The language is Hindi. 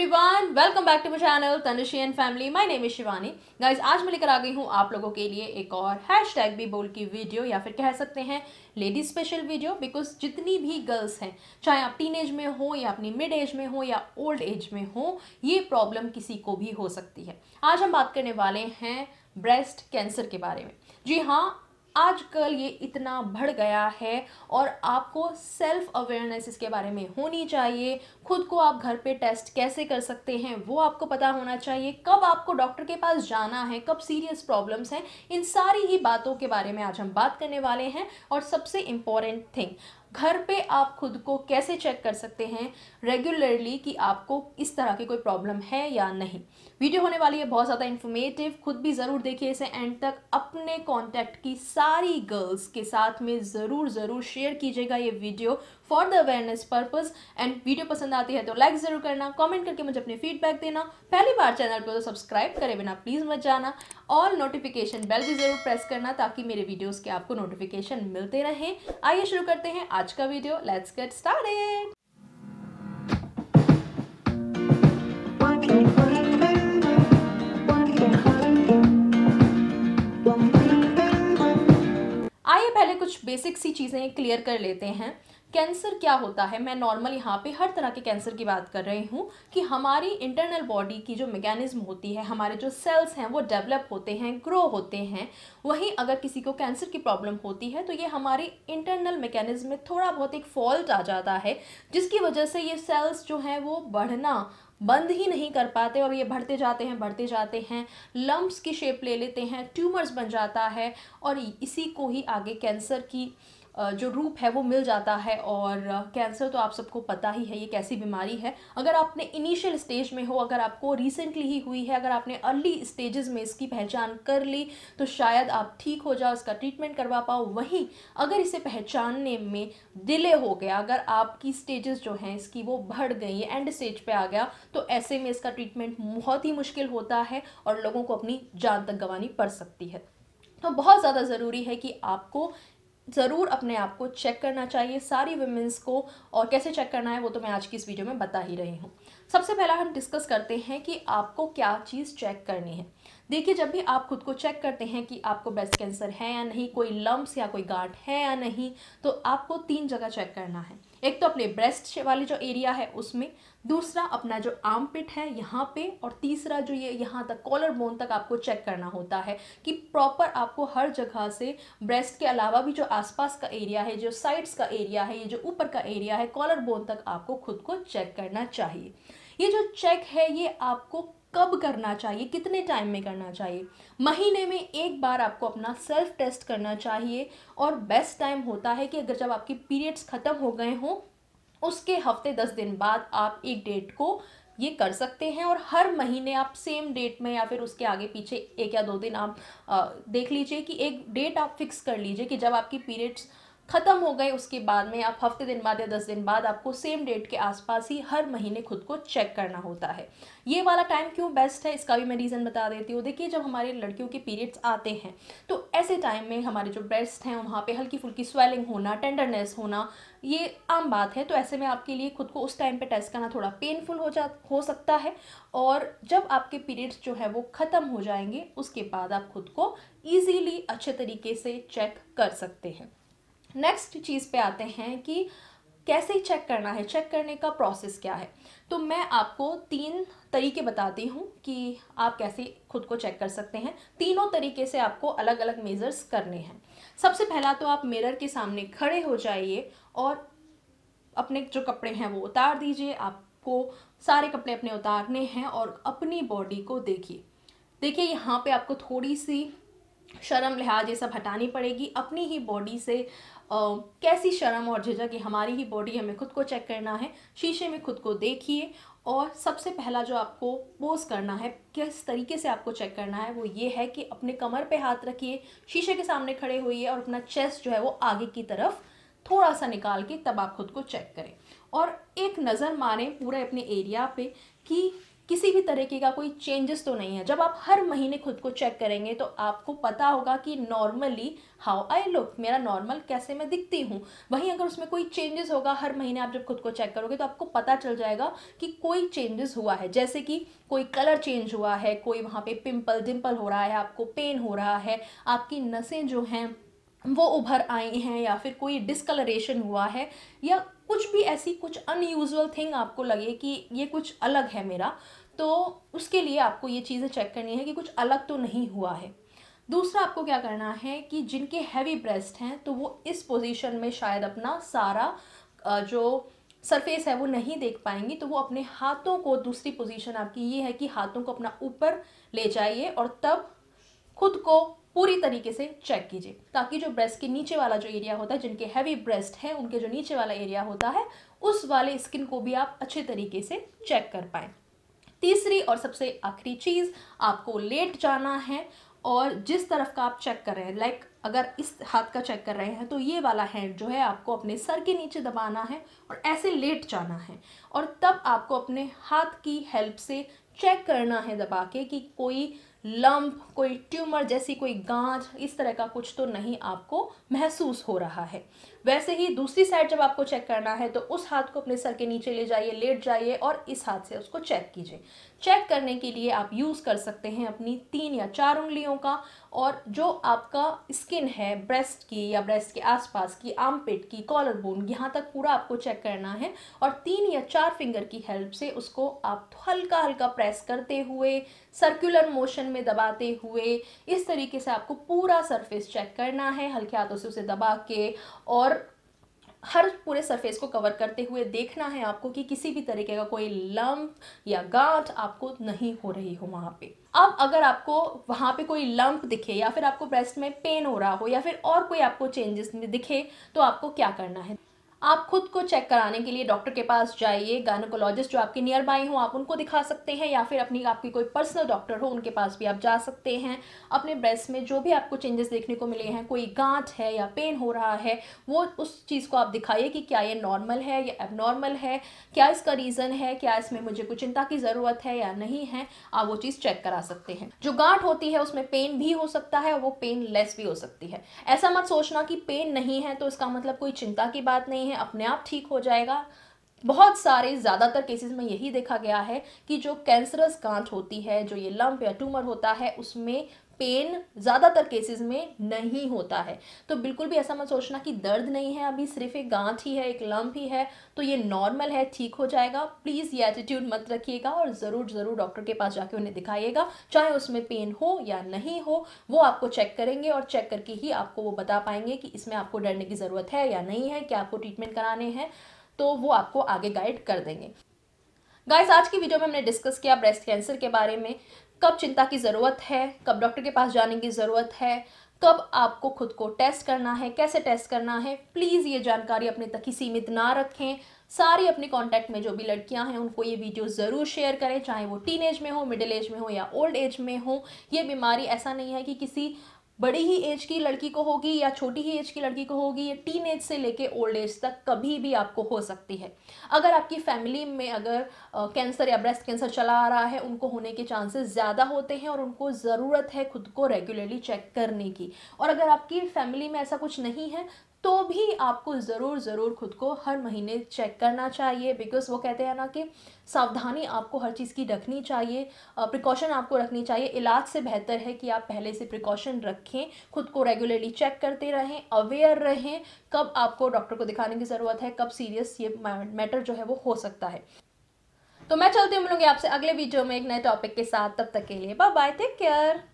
everyone welcome back to my channel Tanushi and family my name is Shivani guys आज मैं लेकर आ गई हूँ आप लोगों के लिए एक और हैशटैग भी बोल की वीडियो या फिर कह सकते हैं लेडीज स्पेशल वीडियो बिकॉज जितनी भी गर्ल्स हैं चाहे आप टीन में हो या अपनी मिड एज में हो या ओल्ड एज में हो ये प्रॉब्लम किसी को भी हो सकती है आज हम बात करने वाले हैं ब्रेस्ट कैंसर के बारे में जी हाँ आजकल ये इतना बढ़ गया है और आपको सेल्फ अवेयरनेस इसके बारे में होनी चाहिए खुद को आप घर पे टेस्ट कैसे कर सकते हैं वो आपको पता होना चाहिए कब आपको डॉक्टर के पास जाना है कब सीरियस प्रॉब्लम्स हैं इन सारी ही बातों के बारे में आज हम बात करने वाले हैं और सबसे इम्पॉर्टेंट थिंग घर पे आप खुद को कैसे चेक कर सकते हैं रेगुलरली कि आपको इस तरह की कोई प्रॉब्लम है या नहीं वीडियो होने वाली है बहुत ज़्यादा इन्फॉर्मेटिव खुद भी ज़रूर देखिए इसे एंड तक अपने कॉन्टैक्ट की सारी गर्ल्स के साथ में ज़रूर ज़रूर शेयर कीजिएगा ये video for the awareness purpose and video पसंद आती है तो लाइक ज़रूर करना कमेंट करके मुझे अपने फीडबैक देना पहली बार चैनल पर तो सब्सक्राइब करे बिना प्लीज़ मत जाना और नोटिफिकेशन बेल भी ज़रूर प्रेस करना ताकि मेरे वीडियोज़ के आपको नोटिफिकेशन मिलते रहें आइए शुरू करते हैं आज का video let's get start basic सी चीज़ें क्लियर कर लेते हैं कैंसर क्या होता है मैं नॉर्मल यहाँ पे हर तरह के कैंसर की बात कर रही हूँ कि हमारी इंटरनल बॉडी की जो मेकेनिज़्म होती है हमारे जो सेल्स हैं वो डेवलप होते हैं ग्रो होते हैं वहीं अगर किसी को कैंसर की प्रॉब्लम होती है तो ये हमारे इंटरनल मैकेनिज्म में थोड़ा बहुत एक फॉल्ट आ जाता है जिसकी वजह से ये सेल्स जो हैं वो बढ़ना बंद ही नहीं कर पाते और ये बढ़ते जाते हैं बढ़ते जाते हैं लम्ब्स की शेप ले लेते हैं ट्यूमर्स बन जाता है और इसी को ही आगे कैंसर की जो रूप है वो मिल जाता है और कैंसर तो आप सबको पता ही है ये कैसी बीमारी है अगर आपने इनिशियल स्टेज में हो अगर आपको रिसेंटली ही हुई है अगर आपने अर्ली स्टेजेस में इसकी पहचान कर ली तो शायद आप ठीक हो जाओ इसका ट्रीटमेंट करवा पाओ वहीं अगर इसे पहचानने में डिले हो गया अगर आपकी स्टेजेस जो हैं इसकी वो बढ़ गई है एंड स्टेज पर आ गया तो ऐसे में इसका ट्रीटमेंट बहुत ही मुश्किल होता है और लोगों को अपनी जान तक गंवानी पड़ सकती है तो बहुत ज़्यादा ज़रूरी है कि आपको ज़रूर अपने आप को चेक करना चाहिए सारी वुमेंस को और कैसे चेक करना है वो तो मैं आज की इस वीडियो में बता ही रही हूँ सबसे पहला हम डिस्कस करते हैं कि आपको क्या चीज़ चेक करनी है देखिए जब भी आप खुद को चेक करते हैं कि आपको ब्रेस्ट कैंसर है या नहीं कोई लम्ब्स या कोई गांठ है या नहीं तो आपको तीन जगह चेक करना है एक तो अपने ब्रेस्ट वाले जो एरिया है उसमें दूसरा अपना जो आर्म पिट है यहाँ पे और तीसरा जो ये यहाँ तक कॉलर बोन तक आपको चेक करना होता है कि प्रॉपर आपको हर जगह से ब्रेस्ट के अलावा भी जो आसपास का एरिया है जो साइड्स का एरिया है ये जो ऊपर का एरिया है कॉलर बोन तक आपको खुद को चेक करना चाहिए ये जो चेक है ये आपको कब करना चाहिए कितने टाइम में करना चाहिए महीने में एक बार आपको अपना सेल्फ टेस्ट करना चाहिए और बेस्ट टाइम होता है कि अगर जब आपके पीरियड्स ख़त्म हो गए हों उसके हफ्ते दस दिन बाद आप एक डेट को ये कर सकते हैं और हर महीने आप सेम डेट में या फिर उसके आगे पीछे एक या दो दिन आप आ, देख लीजिए कि एक डेट आप फिक्स कर लीजिए कि जब आपकी पीरियड्स ख़त्म हो गए उसके बाद में आप हफ्ते दिन बाद या दस दिन बाद आपको सेम डेट के आसपास ही हर महीने खुद को चेक करना होता है ये वाला टाइम क्यों बेस्ट है इसका भी मैं रीज़न बता देती हूँ देखिए जब हमारे लड़कियों के पीरियड्स आते हैं तो ऐसे टाइम में हमारे जो ब्रेस्ट हैं वहाँ पर हल्की फुल्की स्वेलिंग होना टेंडरनेस होना ये आम बात है तो ऐसे में आपके लिए खुद को उस टाइम पर टेस्ट करना थोड़ा पेनफुल हो जा हो सकता है और जब आपके पीरियड्स जो है वो ख़त्म हो जाएंगे उसके बाद आप खुद को ईजीली अच्छे तरीके से चेक कर सकते हैं नेक्स्ट चीज़ पे आते हैं कि कैसे चेक करना है चेक करने का प्रोसेस क्या है तो मैं आपको तीन तरीके बताती हूँ कि आप कैसे खुद को चेक कर सकते हैं तीनों तरीके से आपको अलग अलग मेज़र्स करने हैं सबसे पहला तो आप मिरर के सामने खड़े हो जाइए और अपने जो कपड़े हैं वो उतार दीजिए आपको सारे कपड़े अपने उतारने हैं और अपनी बॉडी को देखिए देखिए यहाँ पे आपको थोड़ी सी शर्म लिहाज ये सब हटानी पड़ेगी अपनी ही बॉडी से कैसी शर्म और झिझक कि हमारी ही बॉडी हमें खुद को चेक करना है शीशे में खुद को देखिए और सबसे पहला जो आपको पोज करना है किस तरीके से आपको चेक करना है वो ये है कि अपने कमर पे हाथ रखिए शीशे के सामने खड़े होइए और अपना चेस्ट जो है वो आगे की तरफ थोड़ा सा निकाल के तब आप खुद को चेक करें और एक नज़र मारें पूरे अपने एरिया पे कि किसी भी तरीके का कोई चेंजेस तो नहीं है जब आप हर महीने खुद को चेक करेंगे तो आपको पता होगा कि नॉर्मली हाउ आई लुक मेरा नॉर्मल कैसे मैं दिखती हूँ वहीं अगर उसमें कोई चेंजेस होगा हर महीने आप जब खुद को चेक करोगे तो आपको पता चल जाएगा कि कोई चेंजेस हुआ है जैसे कि कोई कलर चेंज हुआ है कोई वहाँ पे पिंपल डिम्पल हो रहा है आपको पेन हो रहा है आपकी नसें जो हैं वो उभर आई हैं या फिर कोई डिसकलरेशन हुआ है या कुछ भी ऐसी कुछ अनयूजल थिंग आपको लगे कि ये कुछ अलग है मेरा तो उसके लिए आपको ये चीज़ें चेक करनी है कि कुछ अलग तो नहीं हुआ है दूसरा आपको क्या करना है कि जिनके हैवी ब्रेस्ट हैं तो वो इस पोजीशन में शायद अपना सारा जो सरफेस है वो नहीं देख पाएंगी तो वो अपने हाथों को दूसरी पोजीशन आपकी ये है कि हाथों को अपना ऊपर ले जाइए और तब खुद को पूरी तरीके से चेक कीजिए ताकि जो ब्रेस्ट के नीचे वाला जो एरिया होता है जिनके हैवी ब्रेस्ट हैं उनके जो नीचे वाला एरिया होता है उस वाले स्किन को भी आप अच्छे तरीके से चेक कर पाएँ तीसरी और सबसे आखिरी चीज़ आपको लेट जाना है और जिस तरफ का आप चेक कर रहे हैं लाइक अगर इस हाथ का चेक कर रहे हैं तो ये वाला हैंड जो है आपको अपने सर के नीचे दबाना है और ऐसे लेट जाना है और तब आपको अपने हाथ की हेल्प से चेक करना है दबा के कि कोई लंप कोई ट्यूमर जैसी कोई गांठ इस तरह का कुछ तो नहीं आपको महसूस हो रहा है वैसे ही दूसरी साइड जब आपको चेक करना है तो उस हाथ को अपने सर के नीचे ले जाइए लेट जाइए और इस हाथ से उसको चेक कीजिए चेक करने के लिए आप यूज़ कर सकते हैं अपनी तीन या चार उंगलियों का और जो आपका स्किन है ब्रेस्ट की या ब्रेस्ट के आसपास की आमपेट की कॉलर बोन यहाँ तक पूरा आपको चेक करना है और तीन या चार फिंगर की हेल्प से उसको आप हल्का हल्का प्रेस करते हुए सर्कुलर मोशन में दबाते हुए इस तरीके से आपको पूरा सरफेस चेक करना है हल्के हाथों से उसे दबा के और हर पूरे सरफेस को कवर करते हुए देखना है आपको कि किसी भी तरीके का कोई लम्ब या गांठ आपको नहीं हो रही हो वहाँ पे अब अगर आपको वहाँ पे कोई लम्प दिखे या फिर आपको ब्रेस्ट में पेन हो रहा हो या फिर और कोई आपको चेंजेस दिखे तो आपको क्या करना है आप खुद को चेक कराने के लिए डॉक्टर के पास जाइए गायनोकोलॉजिस्ट जो आपके नियर बाई हो आप उनको दिखा सकते हैं या फिर अपनी आपकी कोई पर्सनल डॉक्टर हो उनके पास भी आप जा सकते हैं अपने ब्रेस्ट में जो भी आपको चेंजेस देखने को मिले हैं कोई गांठ है या पेन हो रहा है वो उस चीज़ को आप दिखाइए कि क्या ये नॉर्मल है या एबनॉर्मल है क्या इसका रीज़न है क्या इसमें मुझे कुछ चिंता की ज़रूरत है या नहीं है आप वो चीज़ चेक करा सकते हैं जो गांठ होती है उसमें पेन भी हो सकता है वो पेन लेस भी हो सकती है ऐसा मत सोचना कि पेन नहीं है तो इसका मतलब कोई चिंता की बात नहीं है हैं अपने आप ठीक हो जाएगा बहुत सारे ज़्यादातर केसेस में यही देखा गया है कि जो कैंसरस गांठ होती है जो ये लम्प या ट्यूमर होता है उसमें पेन ज़्यादातर केसेस में नहीं होता है तो बिल्कुल भी ऐसा मत सोचना कि दर्द नहीं है अभी सिर्फ एक गांठ ही है एक लम्ब ही है तो ये नॉर्मल है ठीक हो जाएगा प्लीज़ ये एटीट्यूड मत रखिएगा और ज़रूर ज़रूर डॉक्टर के पास जाके उन्हें दिखाइएगा चाहे उसमें पेन हो या नहीं हो वो आपको चेक करेंगे और चेक करके ही आपको वो बता पाएंगे कि इसमें आपको डरने की ज़रूरत है या नहीं है क्या आपको ट्रीटमेंट कराने हैं तो वो आपको आगे गाइड कर देंगे गाइस आज की वीडियो में हमने डिस्कस किया ब्रेस्ट कैंसर के बारे में कब चिंता की ज़रूरत है कब डॉक्टर के पास जाने की ज़रूरत है कब आपको खुद को टेस्ट करना है कैसे टेस्ट करना है प्लीज़ ये जानकारी अपने तक ही सीमित ना रखें सारी अपने कांटेक्ट में जो भी लड़कियां हैं उनको ये वीडियो ज़रूर शेयर करें चाहे वो टीन एज में हो मिडिल एज में हो या ओल्ड एज में हो ये बीमारी ऐसा नहीं है कि किसी बड़ी ही एज की लड़की को होगी या छोटी ही एज की लड़की को होगी या टीन एज से लेके ओल्ड एज तक कभी भी आपको हो सकती है अगर आपकी फैमिली में अगर कैंसर या ब्रेस्ट कैंसर चला आ रहा है उनको होने के चांसेस ज़्यादा होते हैं और उनको ज़रूरत है खुद को रेगुलरली चेक करने की और अगर आपकी फैमिली में ऐसा कुछ नहीं है तो भी आपको ज़रूर ज़रूर खुद को हर महीने चेक करना चाहिए बिकॉज वो कहते हैं ना कि सावधानी आपको हर चीज़ की रखनी चाहिए प्रिकॉशन आपको रखनी चाहिए इलाज से बेहतर है कि आप पहले से प्रिकॉशन रखें खुद को रेगुलरली चेक करते रहें अवेयर रहें कब आपको डॉक्टर को दिखाने की ज़रूरत है कब सीरियस ये मैटर जो है वो हो सकता है तो मैं चलती हूँ मिलूंगी आपसे अगले वीडियो में एक नए टॉपिक के साथ तब तक के लिए बाय बाय टेक केयर